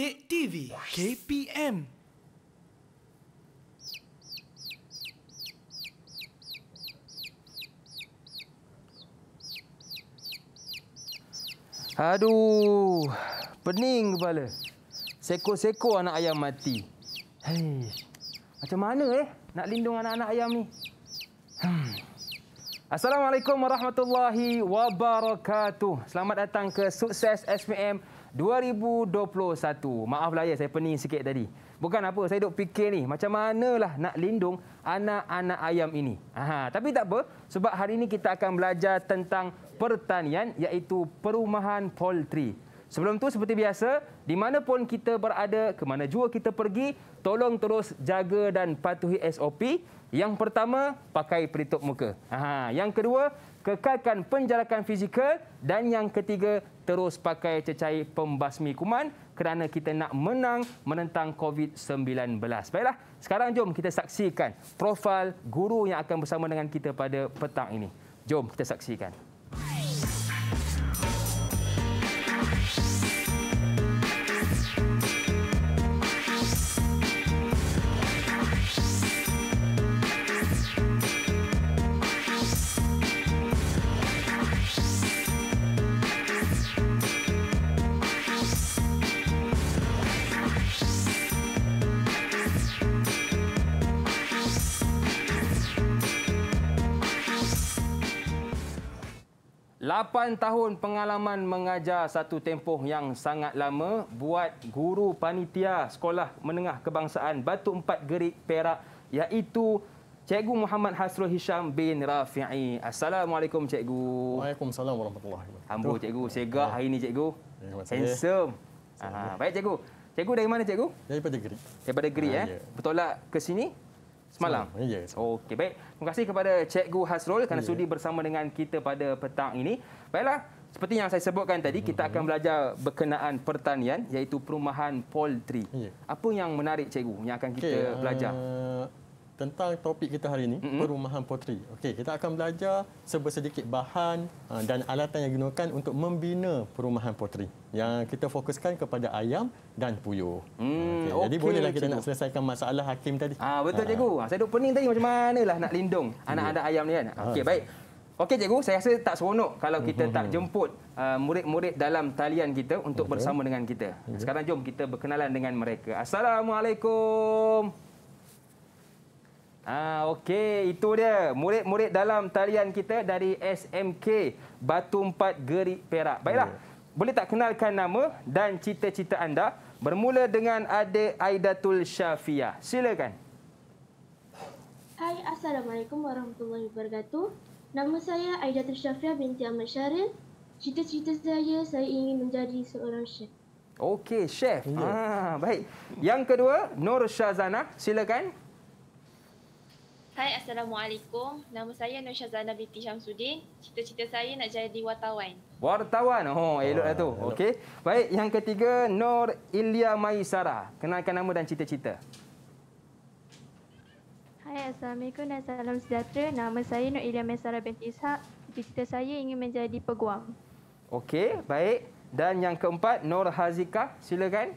Dek TV KPM. Aduh, pening kepala. Seko-seko anak ayam mati. Hei, macam mana eh nak lindung anak-anak ayam ni? Hmm. Assalamualaikum warahmatullahi wabarakatuh. Selamat datang ke Sukses SPM 2021. lah ya, saya pening sikit tadi. Bukan apa, saya duk fikir ni, macam manalah nak lindung anak-anak ayam ini. Aha, tapi tak apa, sebab hari ini kita akan belajar tentang pertanian iaitu perumahan poultry. Sebelum tu seperti biasa, di mana pun kita berada, ke mana jua kita pergi, tolong terus jaga dan patuhi SOP. Yang pertama, pakai pelitup muka. Aha, yang kedua, kekalkan penjarakan fizikal dan yang ketiga, terus pakai cecair pembasmi kuman kerana kita nak menang menentang COVID-19. Baiklah, sekarang jom kita saksikan profil guru yang akan bersama dengan kita pada petang ini. Jom kita saksikan. Lapan tahun pengalaman mengajar satu tempoh yang sangat lama buat guru panitia Sekolah Menengah Kebangsaan Batu Empat Gerik Perak iaitu Cikgu Muhammad Hasrul Hisham bin Rafi'i. Assalamualaikum Cikgu. Waalaikumsalam warahmatullahi wabarakatuh. Ambo Cikgu, segah ya. hari ini Cikgu. Handsome. Ha, baik Cikgu. Cikgu dari mana Cikgu? Daripada Gerik. Daripada Gerik ah, eh. Ya. Bertolak ke sini? semalam. semalam. Ya, semalam. Okey, baik. Terima kasih kepada Cikgu Hasrul kerana ya. sudi bersama dengan kita pada petang ini. Baiklah, seperti yang saya sebutkan tadi, kita akan mhm. belajar berkenaan pertanian iaitu perumahan poultry. Ya. Apa yang menarik, Cikgu, yang akan kita okay. belajar? Uh tentang topik kita hari ini, mm -hmm. perumahan potri. Okey, kita akan belajar sebersedikit bahan uh, dan alatan yang digunakan untuk membina perumahan potri Yang kita fokuskan kepada ayam dan puyuh. Mm, okay. Jadi okay, bolehlah kita cikgu. nak selesaikan masalah hakim tadi. Ah Betul, ha. cikgu. Ah, saya duduk pening tadi macam mana lah nak lindung mm. anak-anak ayam ni kan. Ah, okey, baik. Okey, cikgu. Saya rasa tak seronok kalau kita mm -hmm. tak jemput murid-murid uh, dalam talian kita untuk okay. bersama dengan kita. Sekarang jom kita berkenalan dengan mereka. Assalamualaikum. Ha, Okey, itu dia. Murid-murid dalam talian kita dari SMK Batu Empat Geri Perak. Baiklah, yeah. boleh tak kenalkan nama dan cita-cita anda bermula dengan adik Aidatul Syafiah. Silakan. Hai, Assalamualaikum warahmatullahi wabarakatuh. Nama saya Aidatul Syafiah binti Ahmad Syaril. Cita-cita saya, saya ingin menjadi seorang chef. Okey, chef. Yeah. Ya. Ha, baik. Yang kedua, Nur Syazana. Silakan. Silakan. Hai, Assalamualaikum. Nama saya Nur Syazana binti Syamsuddin. Cita-cita saya nak jadi wartawan. Wartawan? Oh, eloklah tu. Ah, Okey. Baik, yang ketiga, Nur Ilya Maisara. Kenalkan nama dan cita-cita. Hai, Assalamualaikum dan salam sejahtera. Nama saya Nur Ilya Maisara binti Ishak. Cita-cita saya ingin menjadi peguam. Okey, baik. Dan yang keempat, Nur Hazika. Silakan.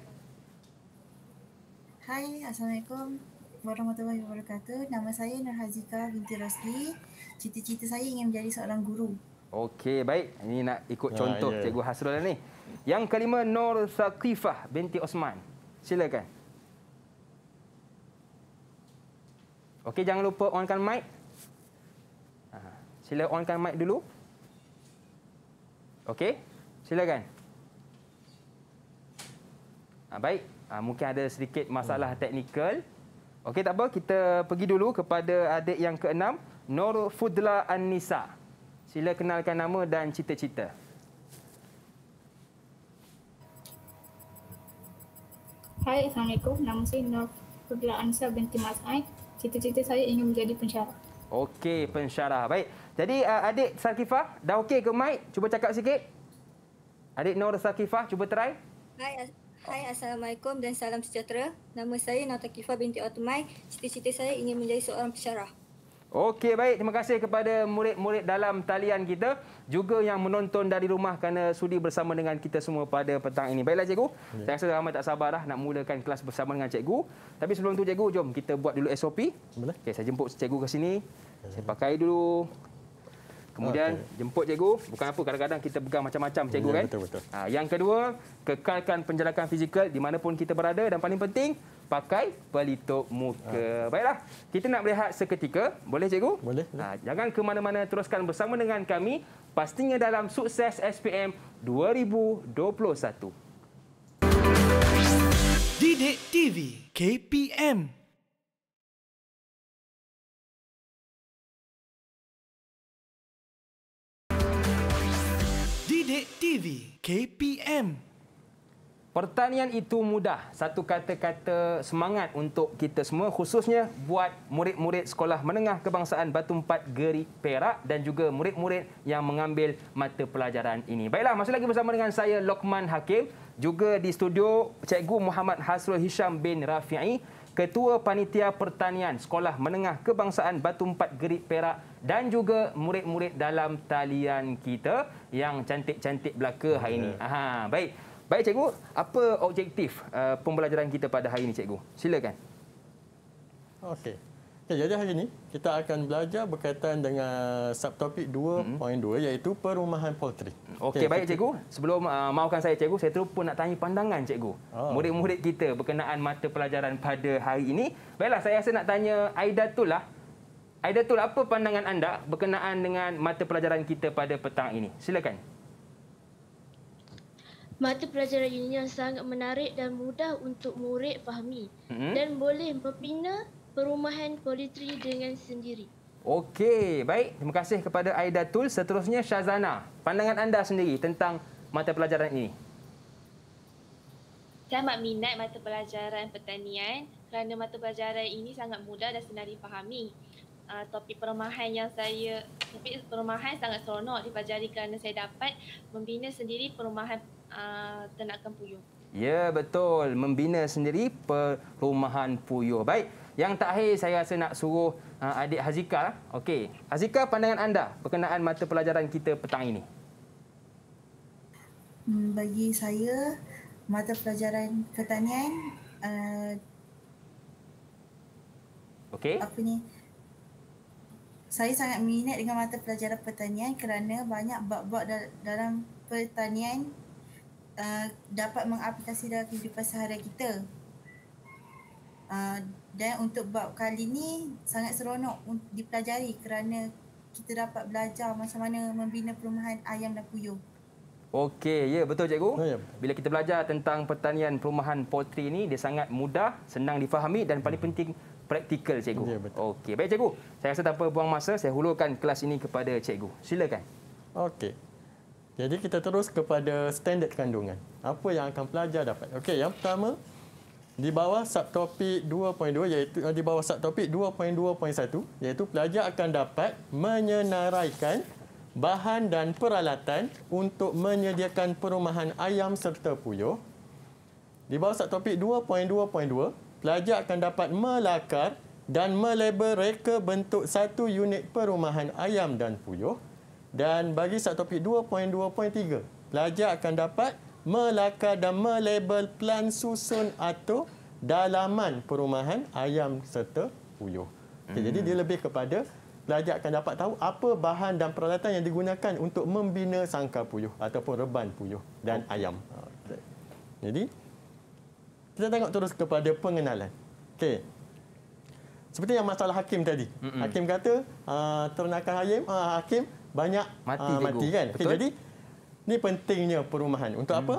Hai, Assalamualaikum warahmatullahi wabarakatuh. Nama saya Nur Hazika binti Rosli. Cita-cita saya ingin menjadi seorang guru. Okey, baik. Ini nak ikut ya, contoh ya. Cikgu Hasrul ni. Yang kelima Nur Saqifah binti Osman. Silakan. Okey, jangan lupa onkan mic. Ha, sila onkan mic dulu. Okey, silakan. Ah baik, ha, mungkin ada sedikit masalah hmm. teknikal. Okey, tak apa. Kita pergi dulu kepada adik yang keenam, Nur Fudla an Sila kenalkan nama dan cita-cita. Hai, Assalamualaikum. Nama saya Nur Fudla Ansar binti masai, Cita-cita saya ingin menjadi pensyarah. Okey, pensyarah. Baik. Jadi, uh, adik Sarkifah, dah okey ke mic? Cuba cakap sikit. Adik Nur Sarkifah, cuba try. Hai, Hai, Assalamualaikum dan salam sejahtera. Nama saya Nata Natakifah binti Otumai. Cita-cita saya ingin menjadi seorang pesyarah. Okey, baik. Terima kasih kepada murid-murid dalam talian kita. Juga yang menonton dari rumah kerana sudi bersama dengan kita semua pada petang ini. Baiklah, cikgu. Ya. Saya rasa ramai tak sabar lah nak mulakan kelas bersama dengan cikgu. Tapi sebelum tu cikgu, jom kita buat dulu SOP. Okay, saya jemput cikgu ke sini. Saya ya. pakai dulu Kemudian okay. jemput cikgu, bukan apa kadang-kadang kita pegang macam-macam cikgu ya, kan. Betul betul. Ha, yang kedua, kekalkan penjelakan fizikal di mana pun kita berada dan paling penting pakai pelitup muka. Ha. Baiklah, kita nak berehat seketika, boleh cikgu? Boleh. Ha, jangan ke mana-mana teruskan bersama dengan kami pastinya dalam sukses SPM 2021. Didik TV KPM Pendek TV KPM Pertanian itu mudah. Satu kata-kata semangat untuk kita semua khususnya buat murid-murid Sekolah Menengah Kebangsaan Batu Empat Geri Perak dan juga murid-murid yang mengambil mata pelajaran ini. Baiklah, masih lagi bersama dengan saya Lokman Hakim. Juga di studio Cikgu Muhammad Hasrul Hisham bin Rafi'i, Ketua Panitia Pertanian Sekolah Menengah Kebangsaan Batu Empat Geri Perak dan juga murid-murid dalam talian kita yang cantik-cantik belaka hari ini. Ya. Aha, baik. Baik cikgu, apa objektif uh, pembelajaran kita pada hari ini cikgu? Silakan. Okey. Okay, jadi hari ini kita akan belajar berkaitan dengan subtopik 2.2 mm-hmm. iaitu perumahan poultry. Okey, okay, baik cikgu. Sebelum uh, maukan saya cikgu, saya terus pun nak tanya pandangan cikgu. Oh. Murid-murid kita berkenaan mata pelajaran pada hari ini. Baiklah, saya rasa nak tanya Aidatul lah. Aidatul, apa pandangan anda berkenaan dengan mata pelajaran kita pada petang ini? Silakan. Mata pelajaran ini yang sangat menarik dan mudah untuk murid fahami hmm? dan boleh membina perumahan politri dengan sendiri. Okey, baik. Terima kasih kepada Aida Tul. Seterusnya Shazana, pandangan anda sendiri tentang mata pelajaran ini? Saya amat minat mata pelajaran pertanian kerana mata pelajaran ini sangat mudah dan senang dipahami uh, ah, topik perumahan yang saya topik perumahan sangat seronok dipelajari kerana saya dapat membina sendiri perumahan uh, ternakan puyuh. Ya, betul. Membina sendiri perumahan puyuh. Baik. Yang terakhir saya rasa nak suruh uh, adik Hazika. Lah. Okey. Hazika, pandangan anda berkenaan mata pelajaran kita petang ini? Hmm, bagi saya, mata pelajaran pertanian uh, Okey. Apa ni? saya sangat minat dengan mata pelajaran pertanian kerana banyak bab-bab dalam pertanian uh, dapat mengaplikasi dalam kehidupan seharian kita. Uh, dan untuk bab kali ini sangat seronok dipelajari kerana kita dapat belajar macam mana membina perumahan ayam dan puyuh. Okey, ya yeah, betul cikgu. Ya, ya. Bila kita belajar tentang pertanian perumahan poultry ini dia sangat mudah, senang difahami dan paling penting praktikal cikgu. Ya, Okey, baik cikgu. Saya rasa tanpa buang masa, saya hulurkan kelas ini kepada cikgu. Silakan. Okey. Jadi kita terus kepada standard kandungan. Apa yang akan pelajar dapat? Okey, yang pertama di bawah subtopik 2.2 iaitu eh, di bawah subtopik 2.2.1 iaitu pelajar akan dapat menyenaraikan bahan dan peralatan untuk menyediakan perumahan ayam serta puyuh. Di bawah subtopik 2.2.2 pelajar akan dapat melakar dan melabel reka bentuk satu unit perumahan ayam dan puyuh. Dan bagi satu subtopik 2.2.3, pelajar akan dapat melakar dan melabel plan susun atau dalaman perumahan ayam serta puyuh. Okay, hmm. Jadi dia lebih kepada pelajar akan dapat tahu apa bahan dan peralatan yang digunakan untuk membina sangka puyuh ataupun reban puyuh dan ayam. Jadi kita tengok terus kepada pengenalan. Okey. Seperti yang masalah hakim tadi. Mm-mm. Hakim kata uh, ternakan ayam uh, ah, hakim banyak mati, uh, mati kan. Okay, jadi ini pentingnya perumahan untuk mm. apa?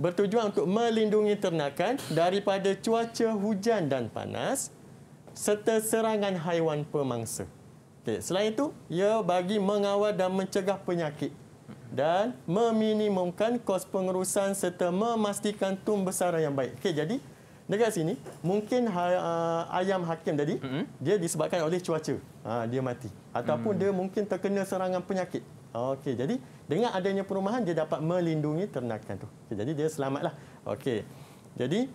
Bertujuan untuk melindungi ternakan daripada cuaca hujan dan panas serta serangan haiwan pemangsa. Okey, selain itu ia bagi mengawal dan mencegah penyakit dan meminimumkan kos pengurusan serta memastikan tum besaran yang baik. Okey, jadi dekat sini mungkin ha, uh, ayam hakim tadi mm-hmm. dia disebabkan oleh cuaca. Ha, dia mati ataupun mm. dia mungkin terkena serangan penyakit. Okey, jadi dengan adanya perumahan dia dapat melindungi ternakan tu. Okey, jadi dia selamatlah. Okey. Jadi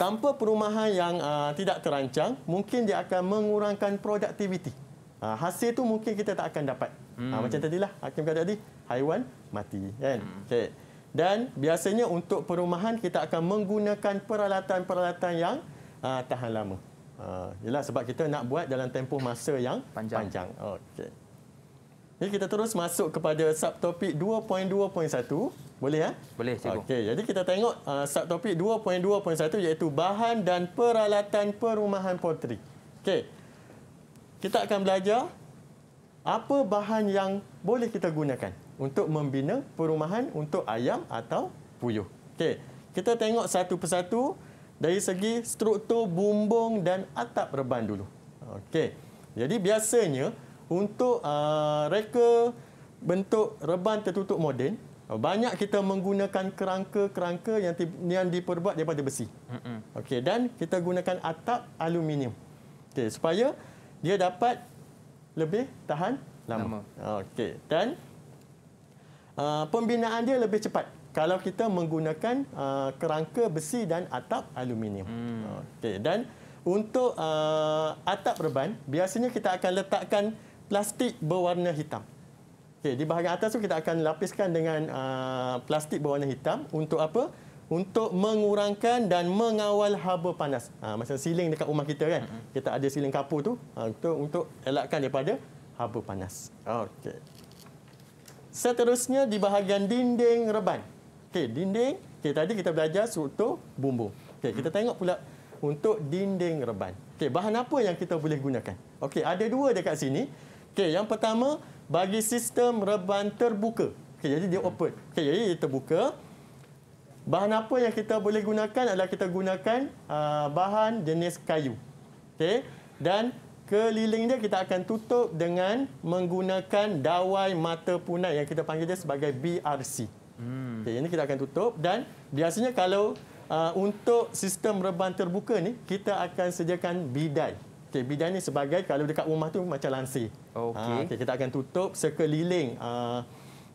tanpa perumahan yang uh, tidak terancang, mungkin dia akan mengurangkan produktiviti. Uh, hasil tu mungkin kita tak akan dapat. Hmm. Ha, macam tadilah hakim kata tadi, haiwan mati kan. Hmm. Okey. Dan biasanya untuk perumahan kita akan menggunakan peralatan-peralatan yang uh, tahan lama. Ah uh, sebab kita nak buat dalam tempoh masa yang panjang. panjang. Okay. Jadi kita terus masuk kepada subtopik 2.2.1. Boleh ya? Boleh cikgu. Okey, jadi kita tengok uh, subtopik 2.2.1 iaitu bahan dan peralatan perumahan potri. Okay. Kita akan belajar apa bahan yang boleh kita gunakan untuk membina perumahan untuk ayam atau puyuh. Okey, kita tengok satu persatu dari segi struktur bumbung dan atap reban dulu. Okey. Jadi biasanya untuk uh, reka bentuk reban tertutup moden, banyak kita menggunakan kerangka-kerangka yang yang diperbuat daripada besi. Okey, dan kita gunakan atap aluminium. Okey, supaya dia dapat lebih tahan lama. lama. Okey, dan uh, pembinaan dia lebih cepat kalau kita menggunakan uh, kerangka besi dan atap aluminium. Hmm. Okey, dan untuk uh, atap reban, biasanya kita akan letakkan plastik berwarna hitam. Okey, di bahagian atas tu kita akan lapiskan dengan uh, plastik berwarna hitam untuk apa? untuk mengurangkan dan mengawal haba panas. Ha, macam siling dekat rumah kita kan. Kita ada siling kapur tu ha, untuk, untuk elakkan daripada haba panas. Okey. Seterusnya di bahagian dinding reban. Okey, dinding. Okey, tadi kita belajar struktur bumbung. Okey, kita mm. tengok pula untuk dinding reban. Okey, bahan apa yang kita boleh gunakan? Okey, ada dua dekat sini. Okey, yang pertama bagi sistem reban terbuka. Okey, jadi dia open. Okey, jadi dia terbuka. Bahan apa yang kita boleh gunakan adalah kita gunakan uh, bahan jenis kayu. okay? Dan keliling dia kita akan tutup dengan menggunakan dawai mata punai yang kita panggil dia sebagai BRC. Hmm. Okey, ini kita akan tutup dan biasanya kalau uh, untuk sistem reban terbuka ni kita akan sediakan bidai. Okay, bidai ni sebagai kalau dekat rumah tu macam lansi. Okey. Ah, okay, kita akan tutup sekeliling uh,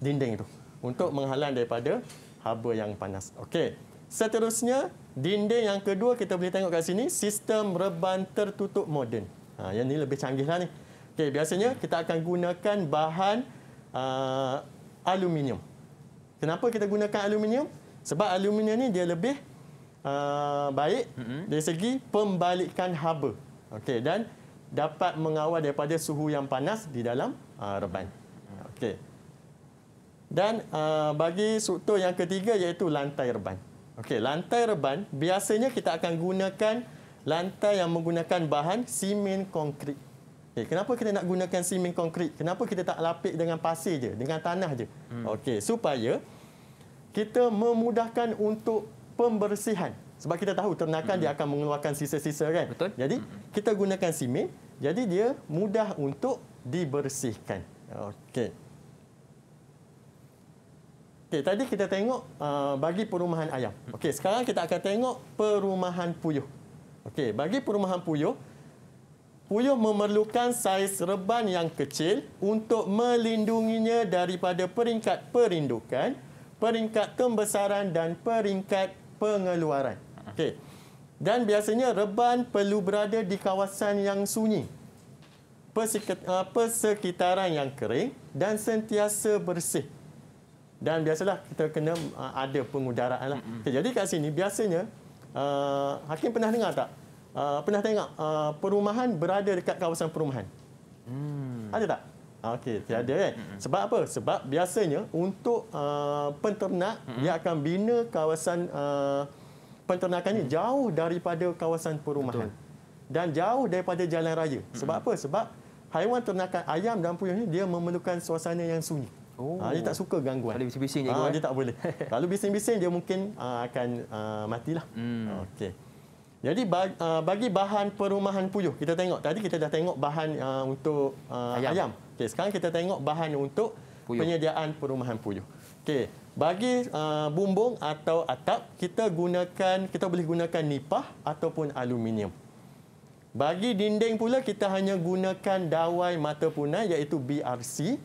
dinding tu untuk menghalang daripada haba yang panas. Okey. Seterusnya, dinding yang kedua kita boleh tengok kat sini, sistem reban tertutup moden. Ha, yang ini lebih canggihlah ni. Okey, biasanya kita akan gunakan bahan uh, aluminium. Kenapa kita gunakan aluminium? Sebab aluminium ni dia lebih uh, baik dari segi pembalikan haba. Okey, dan dapat mengawal daripada suhu yang panas di dalam uh, reban. Okey. Dan uh, bagi struktur yang ketiga iaitu lantai reban. Okey, lantai reban biasanya kita akan gunakan lantai yang menggunakan bahan simen konkrit. Okay, kenapa kita nak gunakan simen konkrit? Kenapa kita tak lapik dengan pasir je, dengan tanah je? Hmm. Okey, supaya kita memudahkan untuk pembersihan. Sebab kita tahu ternakan hmm. dia akan mengeluarkan sisa-sisa kan. Betul. Jadi hmm. kita gunakan simen, jadi dia mudah untuk dibersihkan. Okey. Okey, tadi kita tengok uh, bagi perumahan ayam. Okey, sekarang kita akan tengok perumahan puyuh. Okey, bagi perumahan puyuh, puyuh memerlukan saiz reban yang kecil untuk melindunginya daripada peringkat perindukan, peringkat pembesaran dan peringkat pengeluaran. Okey. Dan biasanya reban perlu berada di kawasan yang sunyi. Uh, persekitaran yang kering dan sentiasa bersih dan biasalah kita kena uh, ada pengudaraan lah. mm Jadi kat sini biasanya uh, hakim pernah dengar tak? Uh, pernah tengok uh, perumahan berada dekat kawasan perumahan? Mm. Ada tak? Okey, tiada kan? Sebab apa? Sebab biasanya untuk uh, penternak mm-hmm. dia akan bina kawasan uh, penternakannya mm-hmm. jauh daripada kawasan perumahan. Betul. Dan jauh daripada jalan raya. Sebab mm-hmm. apa? Sebab haiwan ternakan ayam dan puyuh ni dia memerlukan suasana yang sunyi. Oh. Ha, dia tak suka gangguan. Kalau bising-bising je. Ha, dia tak boleh. Kalau bising-bising, dia mungkin uh, akan uh, matilah. Hmm. Okey. Jadi bagi bahan perumahan puyuh, kita tengok. Tadi kita dah tengok bahan untuk ayam. ayam. Okay, sekarang kita tengok bahan untuk puyuh. penyediaan perumahan puyuh. Okay, bagi bumbung atau atap, kita gunakan kita boleh gunakan nipah ataupun aluminium. Bagi dinding pula, kita hanya gunakan dawai mata punai iaitu BRC.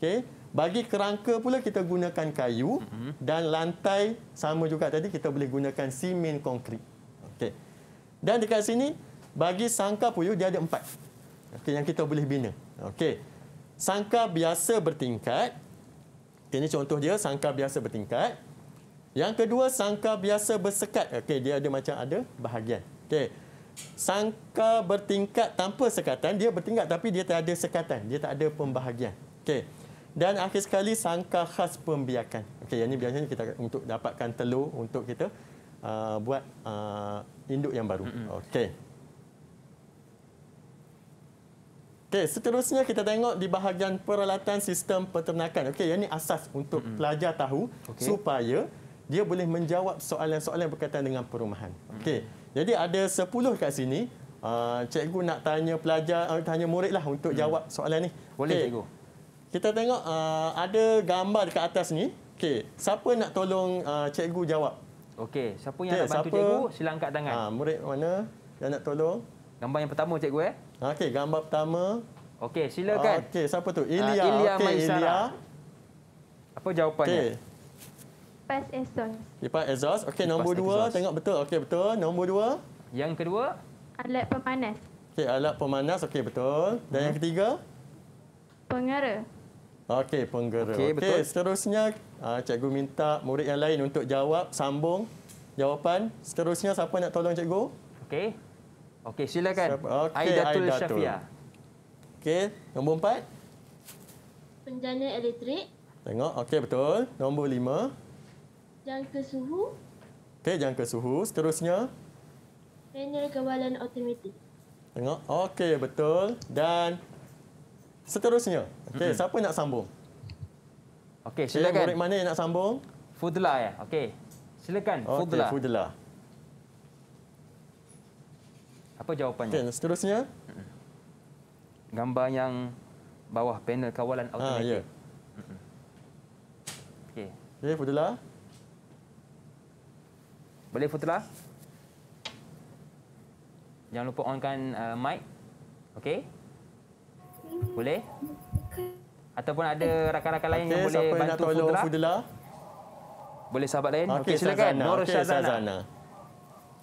Okay. Bagi kerangka pula kita gunakan kayu mm-hmm. dan lantai sama juga tadi kita boleh gunakan simen konkrit. Okey. Dan dekat sini bagi sangka puyuh dia ada empat Okey yang kita boleh bina. Okey. Sangka biasa bertingkat. ini contoh dia sangka biasa bertingkat. Yang kedua sangka biasa bersekat. Okey, dia ada macam ada bahagian. Okey. Sangka bertingkat tanpa sekatan, dia bertingkat tapi dia tak ada sekatan, dia tak ada pembahagian. Okey dan akhir sekali sangka khas pembiakan. Okey, yang ini biasanya kita untuk dapatkan telur untuk kita uh, buat uh, induk yang baru. Okey. Okey, seterusnya kita tengok di bahagian peralatan sistem peternakan. Okey, yang ini asas untuk pelajar tahu okay. supaya dia boleh menjawab soalan-soalan berkaitan dengan perumahan. Okey. Jadi ada 10 kat sini. Uh, cikgu nak tanya pelajar, uh, tanya muridlah untuk mm. jawab soalan ni. Boleh okay. cikgu. Kita tengok uh, ada gambar dekat atas ni. Okey, siapa nak tolong uh, cikgu jawab? Okey, siapa yang okay, nak bantu siapa? cikgu sila angkat tangan. Ha, murid mana yang nak tolong? Gambar yang pertama cikgu eh? Okey, gambar pertama. Okey, silakan. Uh, Okey, siapa tu? Ah, Ilya. Uh, Ilya okay, Ilya. Apa jawapannya? Okay. Pas exhaust. Pas exhaust. Okey, nombor dua. Exhaust. Tengok betul. Okey, betul. Nombor dua. Yang kedua? Alat pemanas. Okey, alat pemanas. Okey, betul. Dan hmm. yang ketiga? Pengarah. Okey, penggera. Okey, okay, seterusnya ah, cikgu minta murid yang lain untuk jawab, sambung jawapan. Seterusnya siapa nak tolong cikgu? Okey. Okey, silakan. Okay, Aidatul Syafia. Okey, nombor empat. Penjana elektrik. Tengok, okey betul. Nombor lima. Jangka suhu. Okey, jangka suhu. Seterusnya. Panel kawalan otomatik. Tengok, okey betul. Dan Seterusnya. Okey, mm -hmm. siapa nak sambung? Okey, silakan. Okay, murid mana yang nak sambung? Fudla ya. Okey. Silakan Fudla. Okey, Fudla. Apa jawapannya? Okey, seterusnya. Gambar yang bawah panel kawalan ah, automatik. Ah, ya. Yeah. Okey. Okey, Fudla. Boleh Fudla? Jangan lupa onkan uh, mic. Okey. Boleh? Ataupun ada rakan-rakan lain okay, yang boleh bantu nak Fudela? Boleh sahabat lain? Okey, okay, silakan. Nur okay, Syazana.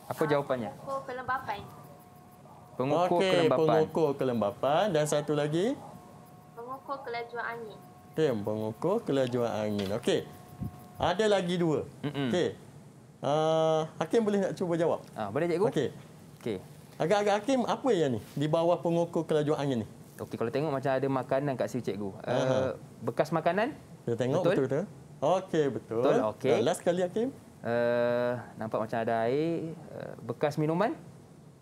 Apa jawapannya? Pengukur kelembapan. Pengukur okay, kelembapan. pengukur kelembapan. Dan satu lagi? Pengukur kelajuan angin. Okay pengukur kelajuan angin. Okey. Ada lagi dua. Okey. Uh, Hakim boleh nak cuba jawab? Ah, boleh, cikgu. Okey. Okey. Agak-agak Hakim, apa yang ni? Di bawah pengukur kelajuan angin ni? Okey kalau tengok macam ada makanan kat sini cikgu. Uh, bekas makanan? Kita tengok betul betul. Okey betul. Betul okey. Uh, last kali Hakim. Uh, nampak macam ada air uh, bekas minuman.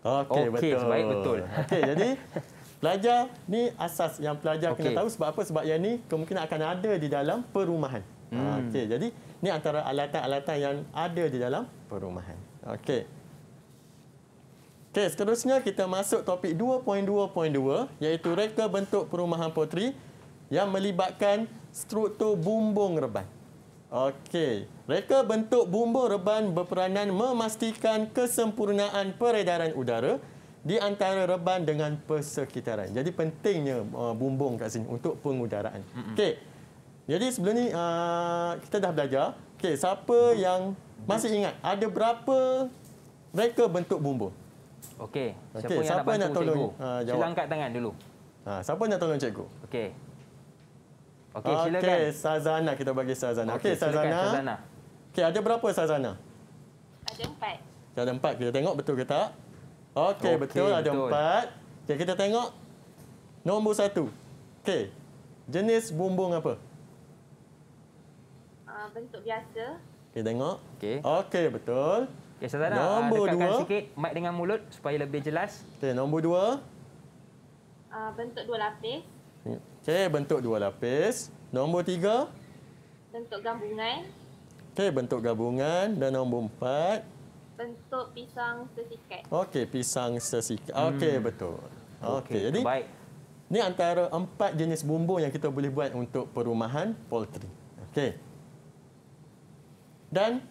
Okey okay, betul. Okey betul. Okey jadi pelajar ni asas yang pelajar okay. kena tahu sebab apa sebab yang ni kemungkinan akan ada di dalam perumahan. Hmm. Okey jadi ni antara alatan-alatan yang ada di dalam perumahan. Okey. Okey, seterusnya kita masuk topik 2.2.2 iaitu reka bentuk perumahan poteri yang melibatkan struktur bumbung reban. Okey, reka bentuk bumbung reban berperanan memastikan kesempurnaan peredaran udara di antara reban dengan persekitaran. Jadi pentingnya uh, bumbung kat sini untuk pengudaraan. Mm Okey. Jadi sebelum ni uh, kita dah belajar. Okey, siapa yang masih ingat ada berapa reka bentuk bumbung? Okey. Siapa okay. yang siapa nak nak tolong, cikgu? Uh, sila tangan dulu. Ha, siapa nak tolong cikgu? Okey. Okey, silakan. Okey, Sazana kita bagi Sazana. Okey, okay, Sazana. Sazana. Okey, ada berapa Sazana? Ada empat. Ada empat. Kita tengok betul ke tak? Okey, okay, betul, betul. Ada empat. Okey, kita tengok. Nombor satu. Okey. Jenis bumbung apa? Uh, bentuk biasa. Okay tengok. Okey. Okey, betul. Okey, Sazana, nombor uh, dekatkan dua. sikit mic dengan mulut supaya lebih jelas. Okay, nombor dua. Uh, bentuk dua lapis. Okey, bentuk dua lapis. Nombor tiga. Bentuk gabungan. Okey, bentuk gabungan. Dan nombor empat. Bentuk pisang sesikat. Okey, pisang sesikat. Hmm. Okey, betul. Okey, okay, jadi... Baik. Ini antara empat jenis bumbu yang kita boleh buat untuk perumahan poultry. Okey. Dan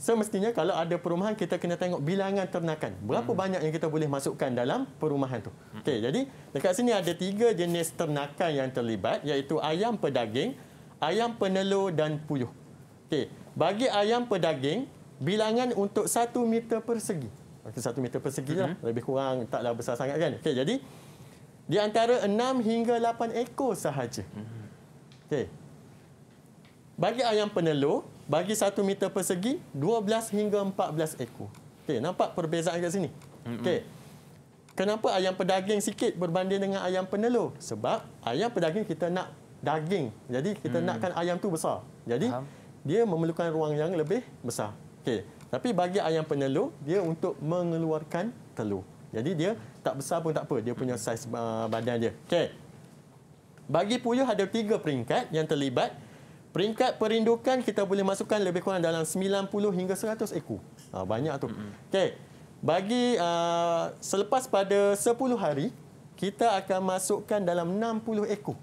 Semestinya so, kalau ada perumahan kita kena tengok bilangan ternakan. Berapa hmm. banyak yang kita boleh masukkan dalam perumahan tu. Hmm. Okey, jadi dekat sini ada tiga jenis ternakan yang terlibat iaitu ayam pedaging, ayam penelur dan puyuh. Okey, bagi ayam pedaging bilangan untuk satu meter persegi. Okey, 1 meter persegi lah. Hmm. Lebih kurang taklah besar sangat kan. Okey, jadi di antara enam hingga lapan ekor sahaja. Hmm. Okey. Bagi ayam penelur bagi satu meter persegi 12 hingga 14 ekor. Okay, nampak perbezaan di sini. Okay, Kenapa ayam pedaging sikit berbanding dengan ayam penelur? Sebab ayam pedaging kita nak daging. Jadi kita hmm. nakkan ayam tu besar. Jadi Faham. dia memerlukan ruang yang lebih besar. Okay, Tapi bagi ayam penelur, dia untuk mengeluarkan telur. Jadi dia tak besar pun tak apa, dia punya saiz uh, badan dia. Okay, Bagi puyuh ada tiga peringkat yang terlibat. Peringkat perindukan kita boleh masukkan lebih kurang dalam 90 hingga 100 eku Ha, banyak tu. Okey. Bagi uh, selepas pada 10 hari kita akan masukkan dalam 60 eku.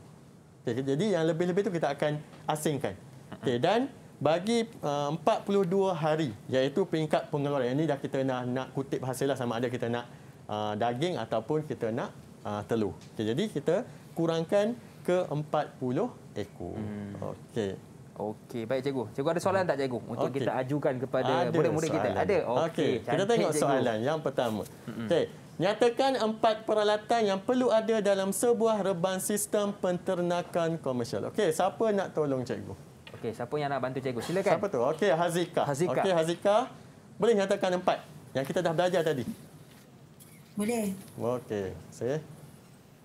Okay, jadi yang lebih-lebih tu kita akan asingkan. Okey dan bagi uh, 42 hari iaitu peringkat pengeluaran. Ini dah kita nak nak kutip hasil lah sama ada kita nak uh, daging ataupun kita nak uh, telur. Okay, jadi kita kurangkan ke 40 aku. Hmm. Okey. Okey, baik cikgu. Cikgu ada soalan tak cikgu untuk okay. kita ajukan kepada murid-murid kita? Ada. Okey. Okay. Kita tengok cikgu. soalan yang pertama. Okey. Nyatakan empat peralatan yang perlu ada dalam sebuah reban sistem penternakan komersial. Okey, siapa nak tolong cikgu? Okey, siapa yang nak bantu cikgu? Silakan. Siapa tu? Okey, Hazika. Hazika. Okey, Hazika. Boleh nyatakan empat yang kita dah belajar tadi? Boleh. Okey. Saya.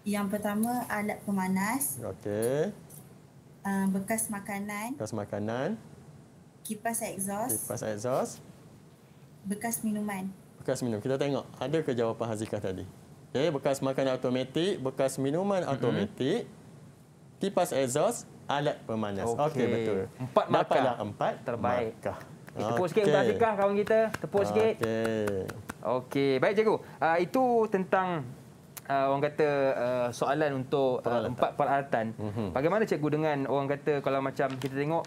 Yang pertama alat pemanas. Okey. Ah, bekas makanan. Bekas makanan. Kipas exhaust. Kipas exhaust. Bekas minuman. Bekas minum. Kita tengok ada ke jawapan Hazika tadi. Okey, ya, bekas makanan automatik, bekas minuman mhm. automatik, mm-hmm. kipas exhaust, alat pemanas. Okey, okay, betul. Empat markah. Dapatlah empat. Terbaik. Markah. Okay, eh, tepuk sikit untuk Hazika kawan kita. Tepuk okay. sikit. Okey. Okey, baik cikgu. Uh, itu tentang uh, orang kata uh, soalan untuk Uh, empat peralatan. Mm-hmm. Bagaimana cikgu dengan orang kata kalau macam kita tengok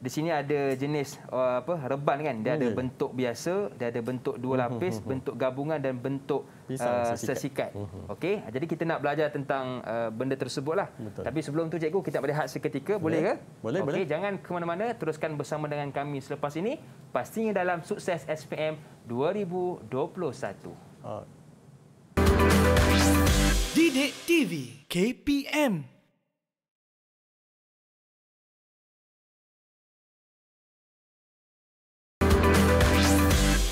di sini ada jenis uh, apa reban kan? Dia mm. ada bentuk biasa, dia ada bentuk dua mhm, lapis, mm-hmm. bentuk gabungan dan bentuk pisang uh, sesikat. sesikat. Mm-hmm. Okey, jadi kita nak belajar tentang uh, benda tersebutlah. Tapi sebelum tu cikgu kita berehat seketika, boleh, ke? Boleh, okay, boleh. Okey, jangan ke mana-mana, teruskan bersama dengan kami selepas ini. Pastinya dalam sukses SPM 2021. Uh. Bidik TV KPM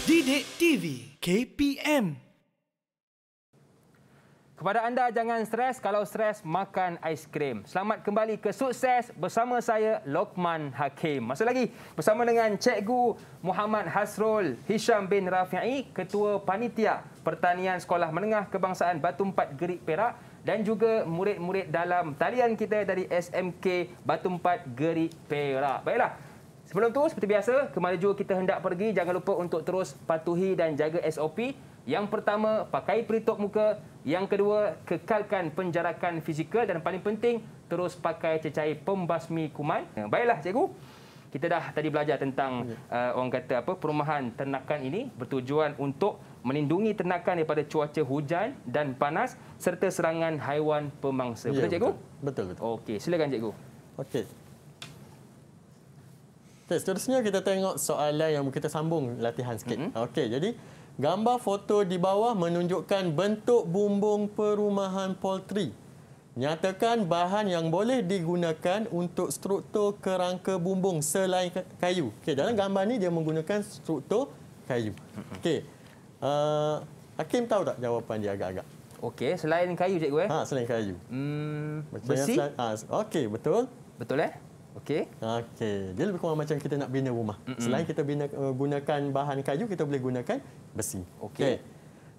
Bidik TV KPM kepada anda jangan stres, kalau stres makan aiskrim. Selamat kembali ke sukses bersama saya Lokman Hakim. Masih lagi bersama dengan Cikgu Muhammad Hasrul Hisham bin Rafi'i, Ketua Panitia Pertanian Sekolah Menengah Kebangsaan Batu Empat Gerik Perak dan juga murid-murid dalam talian kita dari SMK Batu Empat Gerik Perak. Baiklah, sebelum tu seperti biasa, kemana juga kita hendak pergi, jangan lupa untuk terus patuhi dan jaga SOP yang pertama, pakai pelitup muka. Yang kedua, kekalkan penjarakan fizikal. Dan paling penting, terus pakai cecair pembasmi kuman. Ya, baiklah, cikgu. Kita dah tadi belajar tentang ya. uh, orang kata apa perumahan ternakan ini bertujuan untuk melindungi ternakan daripada cuaca hujan dan panas serta serangan haiwan pemangsa. Ya, betul, cikgu? Betul, betul. Okey, silakan cikgu. Okey. Okay, seterusnya kita tengok soalan yang kita sambung latihan sikit. Mm -hmm. Okey, jadi Gambar foto di bawah menunjukkan bentuk bumbung perumahan poultry. Nyatakan bahan yang boleh digunakan untuk struktur kerangka bumbung selain kayu. Okey, dalam gambar ni dia menggunakan struktur kayu. Okey. Uh, Hakim tahu tak jawapan dia agak-agak? Okey, selain kayu cikgu eh? Ha, selain kayu. Hmm, besi? Selain, ha, okey, betul. Betul eh? Okey. Okey. Dia lebih kurang macam kita nak bina rumah. Mm -mm. Selain kita bina, uh, gunakan bahan kayu, kita boleh gunakan besi. Okey. Okay.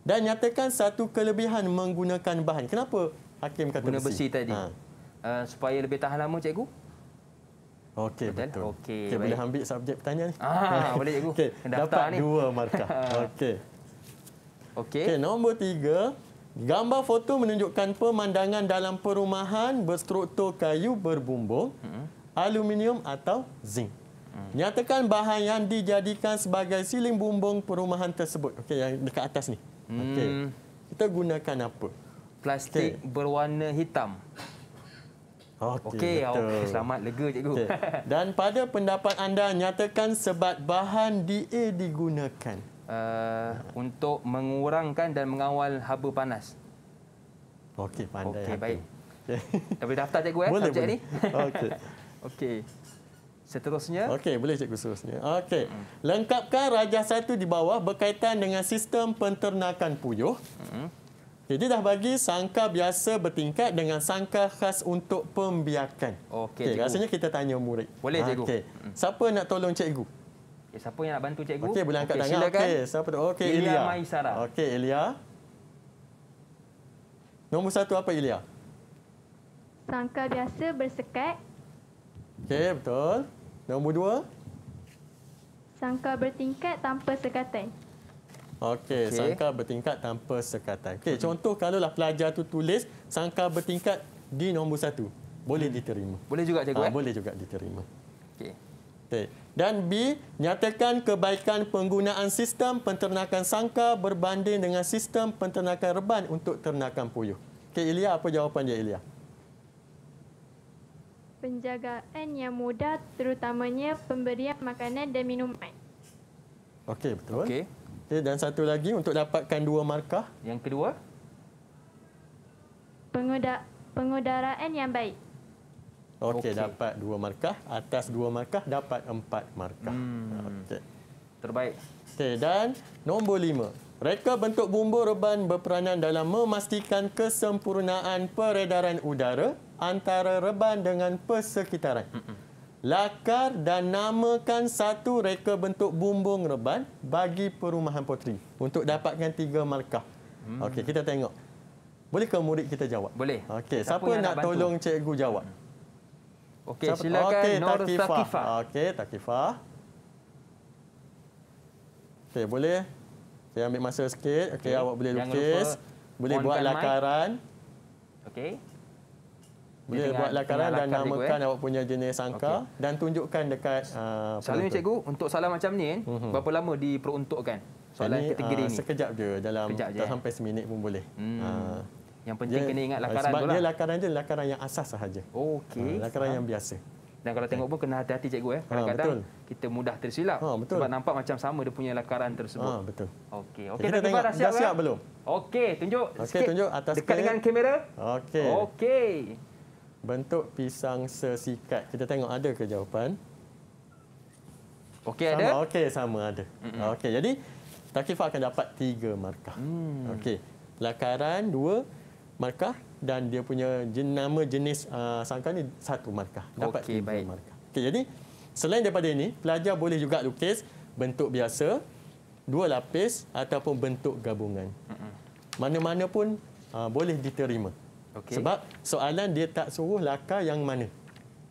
Dan nyatakan satu kelebihan menggunakan bahan. Kenapa Hakim kata Guna besi? Guna besi tadi. Ha. Uh, supaya lebih tahan lama, cikgu. Okey, betul. Okey. Okay, boleh ambil subjek pertanyaan ni? Ah, boleh, cikgu. Okey. Dapat ni. dua markah. Okey. Okey. Okay, nombor tiga. Gambar foto menunjukkan pemandangan dalam perumahan berstruktur kayu berbumbung. Hmm aluminium atau zinc. Hmm. Nyatakan bahan yang dijadikan sebagai siling bumbung perumahan tersebut. Okey, yang dekat atas ni. Hmm. Okey. Kita gunakan apa? Plastik okay. berwarna hitam. Okey, okay, okay. selamat lega cikgu. Okay. Dan pada pendapat anda, nyatakan sebab bahan DA digunakan. Uh, untuk mengurangkan dan mengawal haba panas. Okey, pandai. Okey, baik. Okay. Dah daftar cikgu eh, boleh, subjek ni? Okey. Okey. Seterusnya. Okey, boleh cikgu seterusnya. Okey. Hmm. Lengkapkan rajah satu di bawah berkaitan dengan sistem penternakan puyuh. Hmm. Jadi dah bagi sangka biasa bertingkat dengan sangka khas untuk pembiakan. Okey, okay, rasanya kita tanya murid. Boleh ah, cikgu. Okey. Hmm. Siapa nak tolong cikgu? Okay, eh, siapa yang nak bantu cikgu? Okey, boleh angkat okay, tangan. Okey, siapa tu? Okey, Elia. Okey, Elia. Nombor satu apa Ilya? Sangka biasa bersekat Okey, betul. Nombor dua. Sangka bertingkat tanpa sekatan. Okey, okay. sangka bertingkat tanpa sekatan. Okey, hmm. contoh kalaulah pelajar tu tulis sangka bertingkat di nombor satu. Boleh hmm. diterima. Boleh juga, cikgu. Ha, eh? Boleh juga diterima. Okey. Okay. Dan B, nyatakan kebaikan penggunaan sistem penternakan sangka berbanding dengan sistem penternakan reban untuk ternakan puyuh. Okey, Ilya, apa jawapan dia, Ilya? penjagaan yang mudah terutamanya pemberian makanan dan minuman. Okey, betul. Okey. Okay, dan satu lagi untuk dapatkan dua markah. Yang kedua? Penguda pengudaraan yang baik. Okey, okay. dapat dua markah. Atas dua markah, dapat empat markah. Hmm. Okey. Terbaik. Okey, dan nombor lima. Reka bentuk bumbu reban berperanan dalam memastikan kesempurnaan peredaran udara antara reban dengan persekitaran. Lakar dan namakan satu reka bentuk bumbung reban bagi perumahan poteri untuk dapatkan tiga markah. Hmm. Okey, kita tengok. Boleh ke murid kita jawab? Boleh. Okey, siapa, siapa nak tolong cikgu jawab? Okey, silakan okay, Nur Takifah. Okey, Takifah. Okey, boleh. Saya ambil masa sikit. Okey, okay. awak boleh Jangan lukis. Lupa boleh buat lakaran. Okey. Boleh buat lakaran dan namakan eh? awak punya jenis sangka okay. dan tunjukkan dekat uh, Selalunya cikgu, untuk soalan macam ni, uh eh, -huh. Mhm. berapa lama diperuntukkan soalan ini, ketiga uh, ini? Sekejap je, dalam sekejap je, tak eh? sampai seminit pun boleh. Hmm. Uh, yang penting dia, kena ingat uh, lakaran sebab tu lah. lakaran je, lakaran yang asas sahaja. Oh, okay. uh, lakaran ha. yang biasa. Dan kalau kan? tengok pun kena hati-hati cikgu eh. Ah, Kadang-kadang ha, kita mudah tersilap. Ha, betul. Sebab nampak macam sama dia punya lakaran tersebut. Ha, betul. Okey. Okey, kita tengok, dah siap, dah siap kan? belum? Okey, tunjuk okay, sikit. tunjuk atas Dekat ke. dengan kamera. Okey. Okey bentuk pisang sesikat? Kita tengok ada ke jawapan. Okey ada. Okey sama ada. Mm -mm. Okey jadi Takifah akan dapat tiga markah. Mm. Okey. Lakaran dua markah dan dia punya nama jenis uh, sangka ni satu markah. Dapat okay, tiga baik. markah. Okey jadi selain daripada ini pelajar boleh juga lukis bentuk biasa dua lapis ataupun bentuk gabungan. Mana-mana mm -mm. pun uh, boleh diterima. Okay. Sebab soalan dia tak suruh lakar yang mana.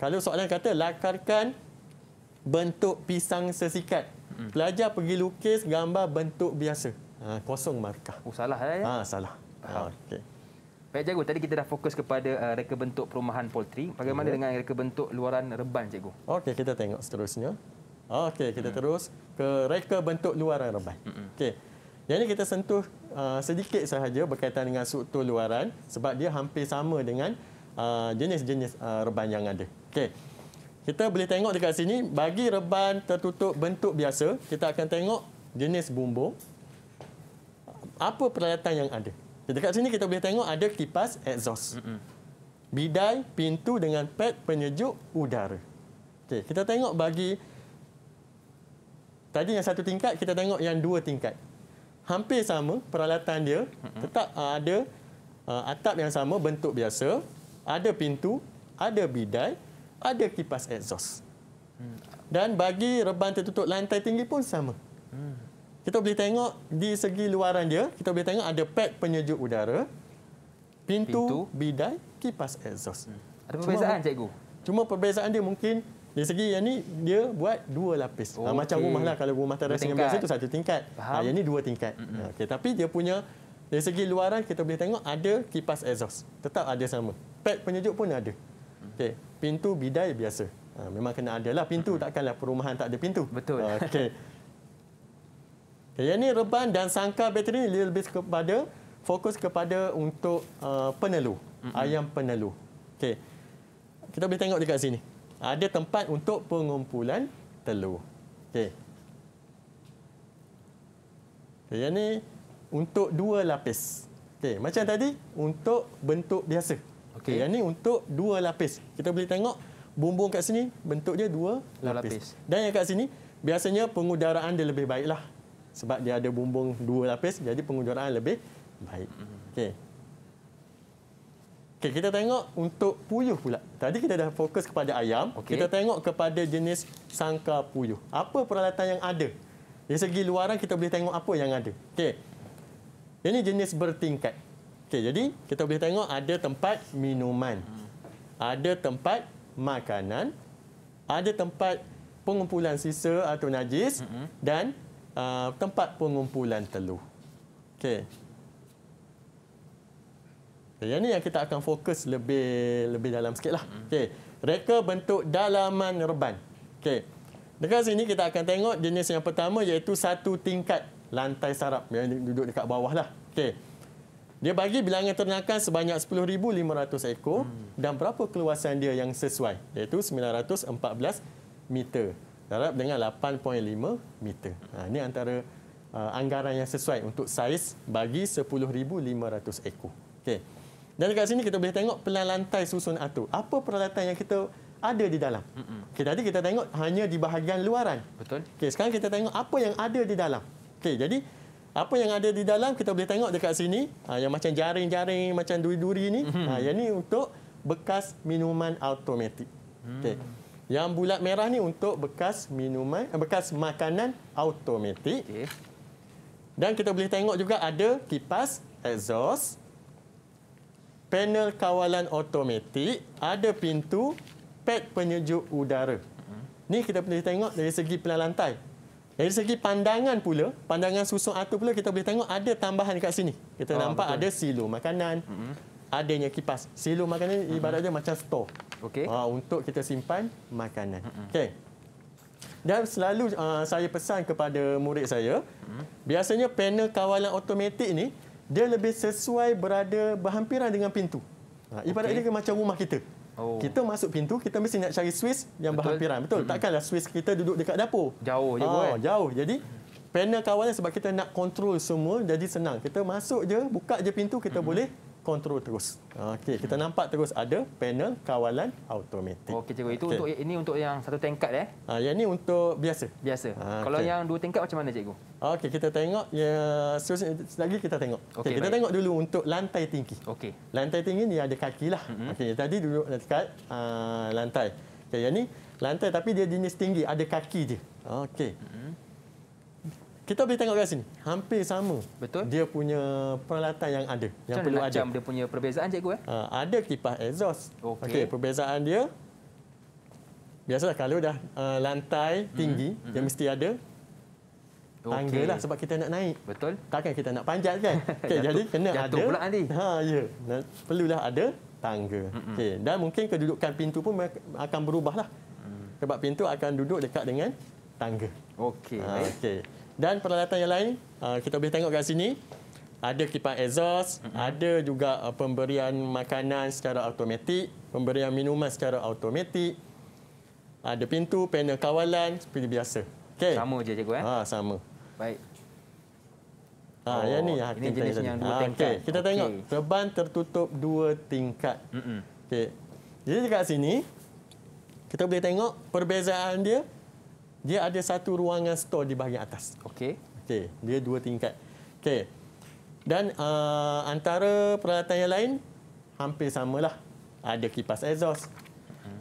Kalau soalan kata lakarkan bentuk pisang sesikat. Hmm. Pelajar pergi lukis gambar bentuk biasa. Ha, kosong markah. Oh, salah lah ya? Ha, salah. Ha, ah. okay. Baik cikgu, tadi kita dah fokus kepada uh, reka bentuk perumahan poultry. Bagaimana hmm. dengan reka bentuk luaran reban cikgu? Okey, kita tengok seterusnya. Okey, kita hmm. terus ke reka bentuk luaran reban. Hmm. Okey. Yang ini kita sentuh uh, sedikit sahaja berkaitan dengan struktur luaran sebab dia hampir sama dengan uh, jenis-jenis uh, uh, reban yang ada. Okey. Kita boleh tengok dekat sini bagi reban tertutup bentuk biasa, kita akan tengok jenis bumbung apa peralatan yang ada. Di Dekat sini kita boleh tengok ada kipas exhaust. Bidai, pintu dengan pad penyejuk udara. Okey, kita tengok bagi tadi yang satu tingkat kita tengok yang dua tingkat hampir sama peralatan dia tetap uh, ada uh, atap yang sama bentuk biasa ada pintu ada bidai ada kipas exhaust hmm. dan bagi reban tertutup lantai tinggi pun sama hmm. kita boleh tengok di segi luaran dia kita boleh tengok ada pad penyejuk udara pintu, pintu. bidai kipas exhaust hmm. ada perbezaan cuma, cikgu cuma perbezaan dia mungkin dari segi yang ni dia buat dua lapis. Okay. Ha, macam rumah lah kalau rumah teras dengan biasa itu satu tingkat. Ha, yang ni dua tingkat. Mm-hmm. Ha, okay, tapi dia punya dari segi luaran kita boleh tengok ada kipas exhaust. Tetap ada sama. Pad penyejuk pun ada. Okay. Pintu bidai biasa. Ha, memang kena ada lah pintu. Mm-hmm. Takkanlah perumahan tak ada pintu. Betul. Ha, okay. okay. Yang ni reban dan sangka bateri ni lebih kepada fokus kepada untuk uh, penelu. Mm-hmm. Ayam penelu. Okay. Kita boleh tengok dekat sini ada tempat untuk pengumpulan telur. Okey. Okay, yang ni untuk dua lapis. Okey, macam tadi untuk bentuk biasa. Okey, okay, yang ni untuk dua lapis. Kita boleh tengok bumbung kat sini bentuk dia dua lapis. lapis. Dan yang kat sini biasanya pengudaraan dia lebih baiklah sebab dia ada bumbung dua lapis jadi pengudaraan lebih baik. Mhm. Okey. Okey, kita tengok untuk puyuh pula. Tadi kita dah fokus kepada ayam. Okay. Kita tengok kepada jenis sangka puyuh. Apa peralatan yang ada? Di segi luaran kita boleh tengok apa yang ada. Okey. Ini jenis bertingkat. Okey, jadi kita boleh tengok ada tempat minuman. Ada tempat makanan. Ada tempat pengumpulan sisa atau najis. Mm -hmm. Dan uh, tempat pengumpulan telur. Okey. Yang ni yang kita akan fokus lebih lebih dalam sikit lah. Hmm. Okay. Reka bentuk dalaman reban. Okay. Dekat sini kita akan tengok jenis yang pertama iaitu satu tingkat lantai sarap yang duduk dekat bawah lah. Okay. Dia bagi bilangan ternakan sebanyak 10,500 ekor hmm. dan berapa keluasan dia yang sesuai iaitu 914 meter darab dengan 8.5 meter. Ha, ini antara uh, anggaran yang sesuai untuk saiz bagi 10,500 ekor. Okay. Dan dekat sini kita boleh tengok pelan lantai susun atur. Apa peralatan yang kita ada di dalam? Mm -mm. Okay, tadi kita tengok hanya di bahagian luaran. Betul. Okay, sekarang kita tengok apa yang ada di dalam. Okay, jadi, apa yang ada di dalam kita boleh tengok dekat sini. Ha, yang macam jaring-jaring, macam duri-duri ini. Mm -hmm. ha, yang ini untuk bekas minuman automatik. Mm. Okay. Yang bulat merah ni untuk bekas minuman, eh, bekas makanan automatik. Okay. Dan kita boleh tengok juga ada kipas, exhaust panel kawalan otomatik, ada pintu, pad penyejuk udara. Ni kita boleh tengok dari segi pelan lantai. Dari segi pandangan pula, pandangan susun atur pula kita boleh tengok ada tambahan dekat sini. Kita oh, nampak betul. ada silo makanan, mm -hmm. adanya kipas. Silo makanan mm -hmm. ibaratnya macam store. Okey. Ha, untuk kita simpan makanan. Mm -hmm. Okey. Dan selalu uh, saya pesan kepada murid saya, mm -hmm. biasanya panel kawalan automatik ni dia lebih sesuai berada berhampiran dengan pintu. Ha, ibarat okay. dia macam rumah kita. Oh. Kita masuk pintu, kita mesti nak cari Swiss yang Betul. berhampiran. Betul. Mm-hmm. Takkanlah Swiss kita duduk dekat dapur. Jauh je. Oh, jauh. Jadi, panel kawalan sebab kita nak kontrol semua, jadi senang. Kita masuk je, buka je pintu, kita mm-hmm. boleh kontrol terus. Okey, kita hmm. nampak terus ada panel kawalan automatik. Okey, cikgu. Itu okay. untuk ini untuk yang satu tingkat eh? Ah, yang ini untuk biasa. Biasa. Okay. Ha, Kalau yang dua tingkat macam mana, cikgu? Okey, kita tengok ya seterusnya lagi kita tengok. Okey, okay, kita tengok dulu untuk lantai tinggi. Okey. Lantai tinggi ni ada kakilah. Mm -hmm. Okey, tadi duduk dekat ha, lantai. Okey, yang ni lantai tapi dia jenis tinggi, ada kaki je. Okey. Mm -hmm kita boleh tengok kat sini. Hampir sama. Betul. Dia punya peralatan yang ada. Macam yang perlu ada. Macam dia punya perbezaan cikgu eh? Ha, ada kipas exhaust. Okey, okay, perbezaan dia biasalah kalau dah uh, lantai hmm. tinggi, hmm. dia mesti ada tangga lah sebab kita nak naik. Betul. Takkan kita nak panjat kan? Okey, jadi kena jatuh ada. Pula nanti. Ha, ya. Dan perlulah ada tangga. Okey, dan mungkin kedudukan pintu pun akan berubahlah. Hmm. Sebab pintu akan duduk dekat dengan tangga. Okey. Ha, Okey. Dan peralatan yang lain, uh, kita boleh tengok kat sini. Ada kipas exhaust, uh -huh. ada juga uh, pemberian makanan secara automatik, pemberian minuman secara automatik. Ada pintu, panel kawalan seperti biasa. Okay. Sama je cikgu eh? Ha, sama. Baik. Ha, oh, yang ni ah, ini jenis yang dua tingkat. Ha, okay. Kita okay. tengok, reban tertutup dua tingkat. Uh -huh. okay. Jadi dekat sini, kita boleh tengok perbezaan dia dia ada satu ruangan store di bahagian atas. Okey. Okey, dia dua tingkat. Okey. Dan uh, antara peralatan yang lain hampir samalah. Ada kipas exhaust. Hmm.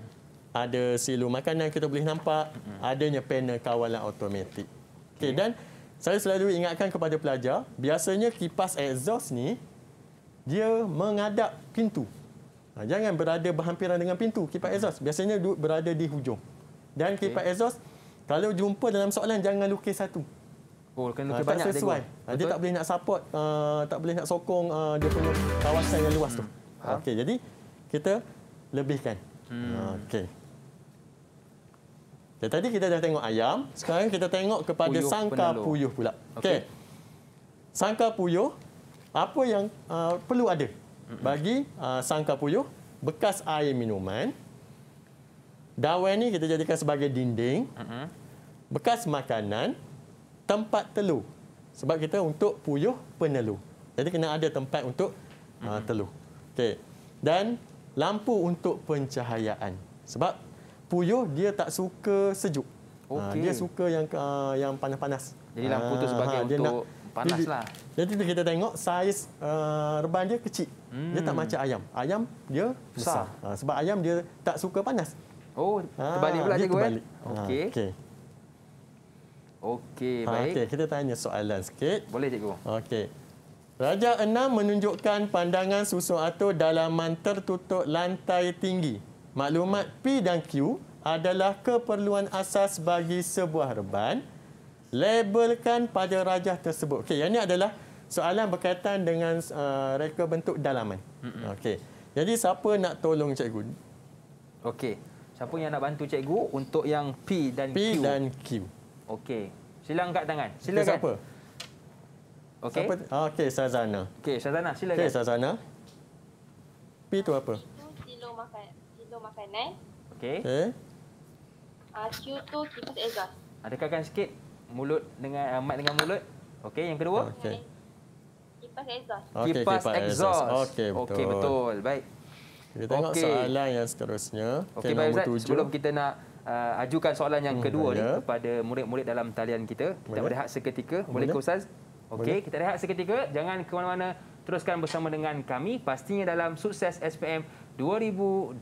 Ada silo makanan kita boleh nampak, hmm. adanya panel kawalan automatik. Okey, dan saya selalu ingatkan kepada pelajar, biasanya kipas exhaust ni dia mengadap pintu. Ha, jangan berada berhampiran dengan pintu kipas hmm. exhaust. Biasanya berada di hujung. Dan kipas exhaust kalau jumpa dalam soalan jangan lukis satu. Oh, kena ah, lukis uh, banyak tak sesuai. Dia, ah, dia tak boleh nak support, uh, tak boleh nak sokong uh, dia punya kawasan yang luas hmm. tu. Ha? Okey, jadi kita lebihkan. Hmm. Okey. Jadi tadi kita dah tengok ayam, sekarang kita tengok kepada puyuh sangka penelur. puyuh pula. Okey. Okay. Sangka puyuh apa yang uh, perlu ada? Bagi uh, sangka puyuh bekas air minuman. Dawai ni kita jadikan sebagai dinding, mm-hmm. bekas makanan, tempat telur. Sebab kita untuk puyuh penelur. Jadi kena ada tempat untuk mm-hmm. uh, telur. Okay. Dan lampu untuk pencahayaan. Sebab puyuh dia tak suka sejuk. Ah, okay. Uh, dia suka yang uh, yang panas-panas. Jadi lampu uh, tu ah, sebagai dia untuk nak, panas lah. Jadi kita tengok saiz uh, reban dia kecil. Mm. Dia tak hmm. macam ayam. Ayam dia besar. besar. Uh, sebab ayam dia tak suka panas. Oh, ah, terbalik ha, pula cikgu kan? Okey. Okey. Okey, ah, baik. Okey, kita tanya soalan sikit. Boleh cikgu. Okey. Raja enam menunjukkan pandangan susun atur dalaman tertutup lantai tinggi. Maklumat P dan Q adalah keperluan asas bagi sebuah reban. Labelkan pada raja tersebut. Okey, yang ini adalah soalan berkaitan dengan uh, reka bentuk dalaman. Okey. Jadi siapa nak tolong cikgu? Okey. Siapa yang nak bantu cikgu untuk yang P dan P Q? P dan Q. Okey. Sila angkat tangan. Sila okay, siapa? Okey. Siapa? Ah, okey, Sazana. Okey, Sazana, silakan. Okey, Sazana. P tu apa? Silo makan, silo makanan. Okey. Okey. Ah, Q tu kipas egas. Adakahkan ah, sikit mulut dengan uh, mic dengan mulut. Okey, yang kedua? Okey. Kipas exhaust. Okay, kipas, kipas exhaust. exhaust. Okey, betul. Okay, betul. Baik. Kita tengok okay. soalan yang seterusnya. Okey, okay, Baik Ustaz. Sebelum kita nak uh, ajukan soalan yang hmm, kedua hmm, ni ya. kepada murid-murid dalam talian kita, kita Boleh. berehat seketika. Boleh ke Ustaz? Okey, kita rehat seketika. Jangan ke mana-mana. Teruskan bersama dengan kami. Pastinya dalam sukses SPM 2021.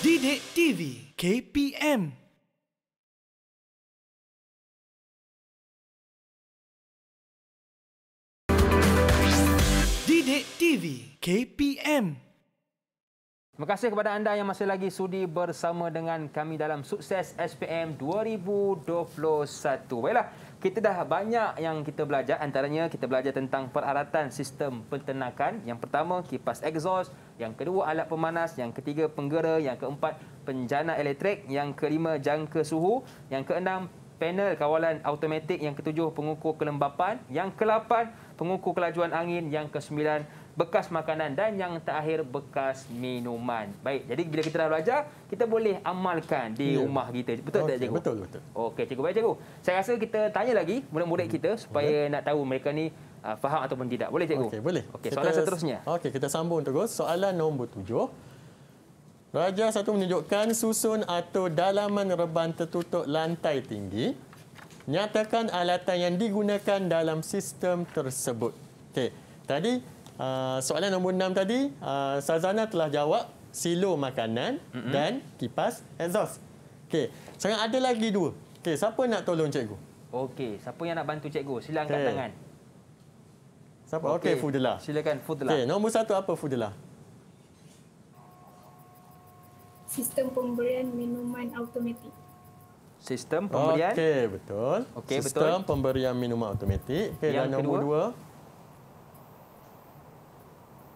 Didik TV KPM Sidik TV KPM. Terima kasih kepada anda yang masih lagi sudi bersama dengan kami dalam sukses SPM 2021. Baiklah, kita dah banyak yang kita belajar. Antaranya kita belajar tentang peralatan sistem peternakan. Yang pertama, kipas exhaust. Yang kedua, alat pemanas. Yang ketiga, penggera. Yang keempat, penjana elektrik. Yang kelima, jangka suhu. Yang keenam, panel kawalan automatik yang ketujuh pengukur kelembapan yang kelapan pengukur kelajuan angin yang kesembilan bekas makanan dan yang terakhir bekas minuman. Baik, jadi bila kita dah belajar, kita boleh amalkan di yeah. rumah kita. Betul okay, tak cikgu? Betul, betul. Okey, cikgu baik cikgu. Saya rasa kita tanya lagi murid-murid kita hmm. supaya boleh. nak tahu mereka ni uh, faham ataupun tidak. Boleh cikgu? Okey, boleh. Okey, soalan kita, seterusnya. Okey, kita sambung terus. Soalan nombor tujuh. Rajah satu menunjukkan susun atau dalaman reban tertutup lantai tinggi. Nyatakan alatan yang digunakan dalam sistem tersebut. Okey, tadi ah, soalan nombor enam tadi, ah, Sazana telah jawab silo makanan mm -hmm. dan kipas exhaust. Okey, sekarang ada lagi dua. Okey, siapa nak tolong cikgu? Okey, siapa yang nak bantu cikgu? Sila angkat okay. tangan. Siapa? Okey, okay, Fudela. Silakan Fudela. Okey, nombor satu apa Fudela? sistem pemberian minuman automatik. Sistem pemberian? Okey, betul. Okey betul. sistem pemberian minuman automatik. Okay, yang dan nombor kedua? dua.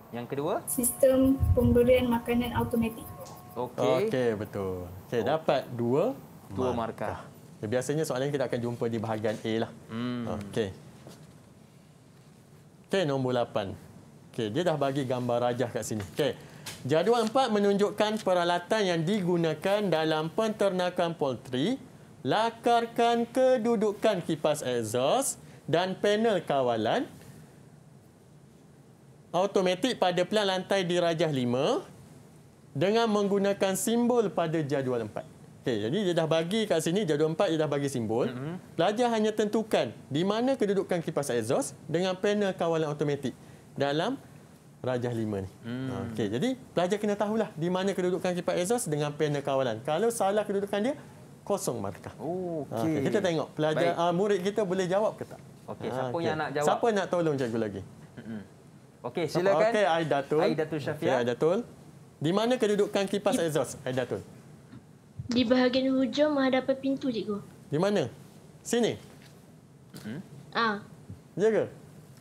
Yang kedua? Sistem pemberian makanan automatik. Okey. Okey, betul. Okey, dapat dua. Dua markah. markah. Ya, biasanya soalan kita akan jumpa di bahagian A lah. Hmm. Okey. Okey, nombor lapan. Okey, dia dah bagi gambar rajah kat sini. Okey. Jadual empat menunjukkan peralatan yang digunakan dalam penternakan poultry. Lakarkan kedudukan kipas exhaust dan panel kawalan. Automatik pada pelan lantai di rajah lima, dengan menggunakan simbol pada jadual empat. Okay, jadi dia dah bagi kat sini jadual empat dia dah bagi simbol. Mm-hmm. Pelajar hanya tentukan di mana kedudukan kipas exhaust dengan panel kawalan automatik dalam rajah Lima ni. Hmm. Ha, okey, jadi pelajar kena tahulah di mana kedudukan kipas exhaust dengan panel kawalan. Kalau salah kedudukan dia, kosong markah. Oh, ha, okey. Okay, kita tengok pelajar uh, murid kita boleh jawab ke tak. Okey, ha, siapa okay. yang nak jawab? Siapa nak tolong cikgu lagi? Okay, Okey, silakan. Okay, Aidatul. Aidatul Syafia. Okay, Aidatul. Di mana kedudukan kipas exhaust, Aidatul? Di bahagian hujung menghadap pintu, cikgu. Di mana? Sini. Hmm. Ah. Ya ke?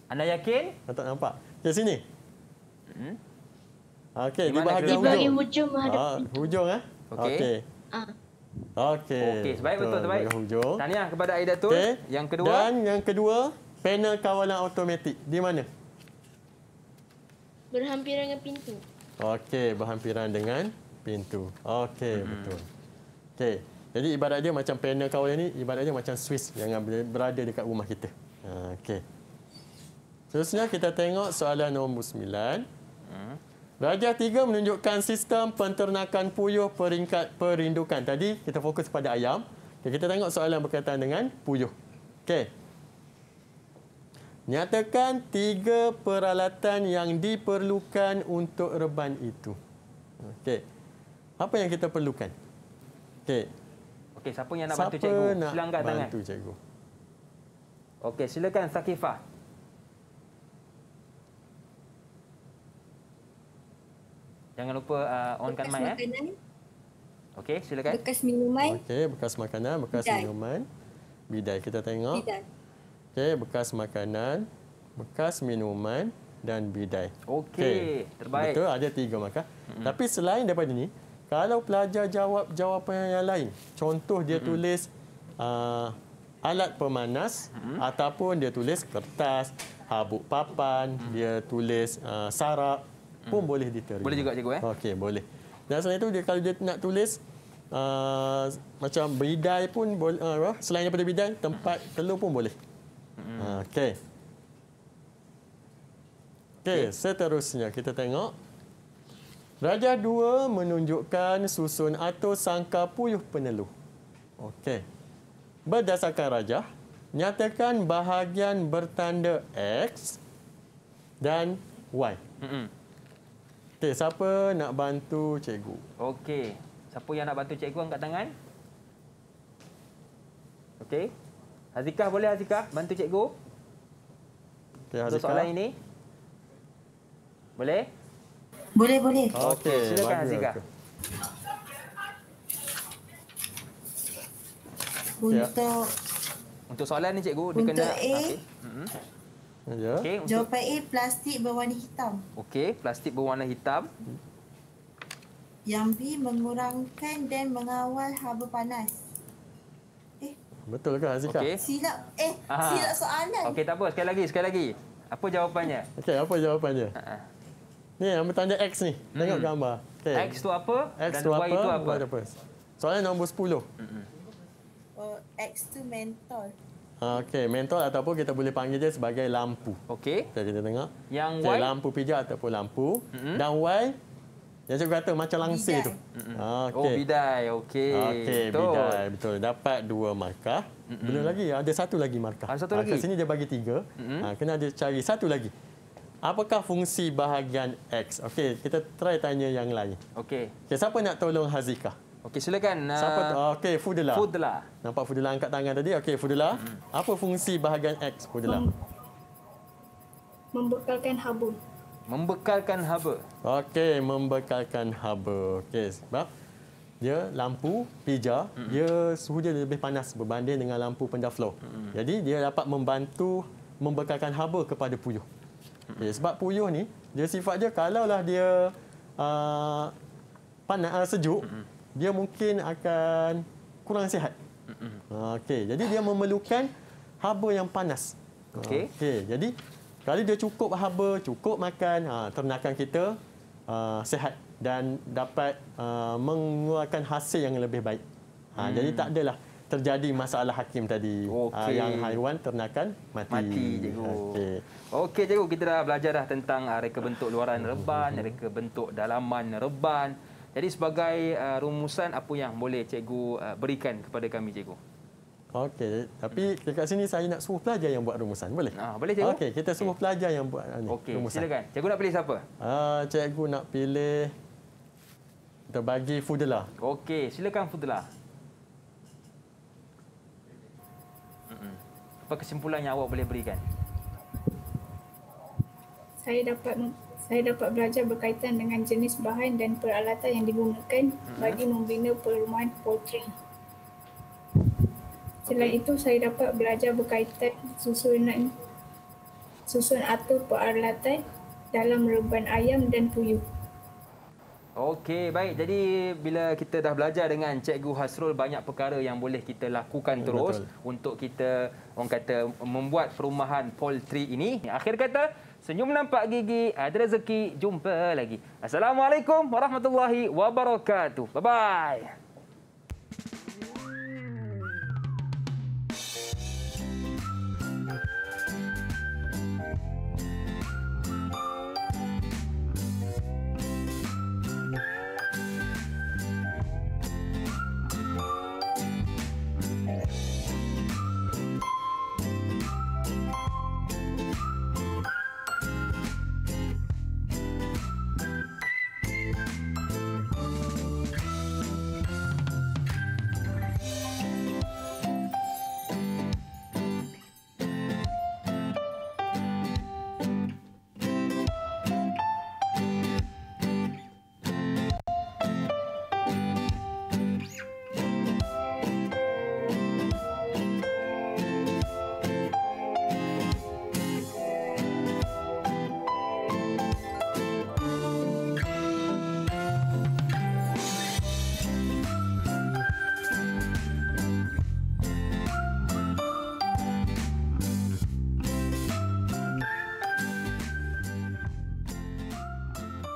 Anda yakin? Tak nampak. Ya sini. Hmm? Okey, di, bahagian hujung. Di bahagian hujung ah, Hujung, eh? Okey. Okey. Ah. Okey. Okay, sebaik betul, betul sebaik. Hujung. Tahniah kepada Aida Tun. Okay. Yang kedua. Dan yang kedua, panel kawalan automatik. Di mana? Berhampiran dengan pintu. Okey, berhampiran dengan pintu. Okey, hmm. betul. Okey. Jadi ibarat dia macam panel kawalan ni, ibarat dia macam Swiss yang berada dekat rumah kita. Ah, okey. Seterusnya kita tengok soalan nombor 9. Darjah tiga menunjukkan sistem penternakan puyuh peringkat perindukan. Tadi kita fokus pada ayam. Okay, kita tengok soalan berkaitan dengan puyuh. Okay. Nyatakan tiga peralatan yang diperlukan untuk reban itu. Okay. Apa yang kita perlukan? Okay. Okay, siapa yang nak siapa bantu cikgu? Silangkan tangan. Siapa nak bantu cikgu? Okey, silakan Sakifah. Jangan lupa uh, onkan mic. Bekas eh. makanan. Ya. Okey, silakan. Bekas minuman. Okey, bekas makanan, bekas Bidai. minuman. Bidai kita tengok. Bidai. Okey, bekas makanan, bekas minuman dan bidai. Okey, okay. terbaik. Betul, ada tiga maka. Mm-hmm. Tapi selain daripada ini, kalau pelajar jawab jawapan yang lain, contoh dia mm-hmm. tulis uh, alat pemanas mm-hmm. ataupun dia tulis kertas, habuk papan, mm-hmm. dia tulis uh, sarap, pun hmm. boleh diterima. Boleh juga cikgu eh? Okey, boleh. Dan selain itu dia kalau dia nak tulis uh, macam bidai pun boleh uh, selain daripada bidai, tempat telur pun boleh. Hmm. Ah, okey. Okey, seterusnya kita tengok Rajah dua menunjukkan susun atau sangka puyuh peneluh. Okey. Berdasarkan rajah, nyatakan bahagian bertanda X dan Y. Mm -hmm. Okey, siapa nak bantu cikgu? Okey. Siapa yang nak bantu cikgu angkat tangan? Okey. Hazikah boleh Hazikah bantu cikgu? Okey, Hazikah. Soalan ini. Boleh? Boleh, boleh. Okey, silakan Hazikah. Untuk okay. untuk soalan ni cikgu, untuk dia kena A. Okay. Yeah. Okay, untuk... Jawapan A, plastik berwarna hitam. Okey, plastik berwarna hitam. Yang B, mengurangkan dan mengawal haba panas. Eh. Betul ke Azika? Okay. Silap. Eh, Aha. silap soalan. Okey, tak apa. Sekali lagi, sekali lagi. Apa jawapannya? Okey, apa jawapannya? Ha -ha. Ni, ambil tanda X ni. Tengok hmm. gambar. Okay. X tu apa? X dan tu apa? Y itu apa? Soalan nombor 10. -hmm. Oh, X tu mentol. Okey, mentol ataupun kita boleh panggil dia sebagai lampu. Okey. Kita tengok. Yang Y? lampu pijak ataupun lampu. Mm -hmm. Dan Y? Yang cikgu kata macam langsir bidai. tu. Mm -hmm. okay. Oh, bidai. Okey. Okey, bidai. Betul. Dapat dua markah. Mm -hmm. Belum lagi. Ada satu lagi markah. Ada satu markah lagi? Sini dia bagi tiga. Mm -hmm. Kena dia cari satu lagi. Apakah fungsi bahagian X? Okey, kita try tanya yang lain. Okey. Okay, siapa nak tolong Hazika? Okey, silakan. Uh, Siapa? Uh, Okey, Fudela. Fudela. Nampak Fudela angkat tangan tadi. Okey, Fudela. Hmm. Apa fungsi bahagian X, Fudela? Membekalkan haba. Membekalkan haba. Okey, membekalkan haba. Okey, sebab dia lampu pijar, hmm. dia suhu dia lebih panas berbanding dengan lampu pendah flow. Hmm. Jadi, dia dapat membantu membekalkan haba kepada puyuh. Hmm. Okay, sebab puyuh ni, dia sifat dia kalaulah dia uh, panas, uh, sejuk, hmm dia mungkin akan kurang sihat. Ah, okey, jadi dia memerlukan haba yang panas. Ah, okey. Okey, jadi kalau dia cukup haba, cukup makan, ha, ternakan kita uh, sihat dan dapat uh, mengeluarkan hasil yang lebih baik. Ha, hmm. Jadi tak adalah terjadi masalah hakim tadi okay. yang haiwan ternakan mati. Mati, cikgu. Okey, okay, cikgu. Kita dah belajar dah tentang reka bentuk luaran reban, hmm. reka bentuk dalaman reban. Jadi sebagai uh, rumusan apa yang boleh cikgu uh, berikan kepada kami cikgu? Okey, tapi hmm. dekat sini saya nak suruh pelajar yang buat rumusan, boleh? Ah, boleh cikgu. Okey, kita suruh okay. pelajar yang buat uh, ni, okay. rumusan. Okey, silakan. Cikgu nak pilih siapa? Ah, uh, cikgu nak pilih kita bagi Fudela. Okey, silakan Fudela. Apa kesimpulan yang awak boleh berikan? Saya dapat saya dapat belajar berkaitan dengan jenis bahan dan peralatan yang digunakan hmm. bagi membina perumahan poultry. Selain okay. itu, saya dapat belajar berkaitan susunan susun atur peralatan dalam reban ayam dan puyuh. Okey, baik. Jadi bila kita dah belajar dengan Cikgu Hasrul banyak perkara yang boleh kita lakukan terus untuk kita orang kata membuat perumahan poultry ini. Akhir kata, Senyum nampak gigi, ada rezeki, jumpa lagi. Assalamualaikum warahmatullahi wabarakatuh. Bye-bye.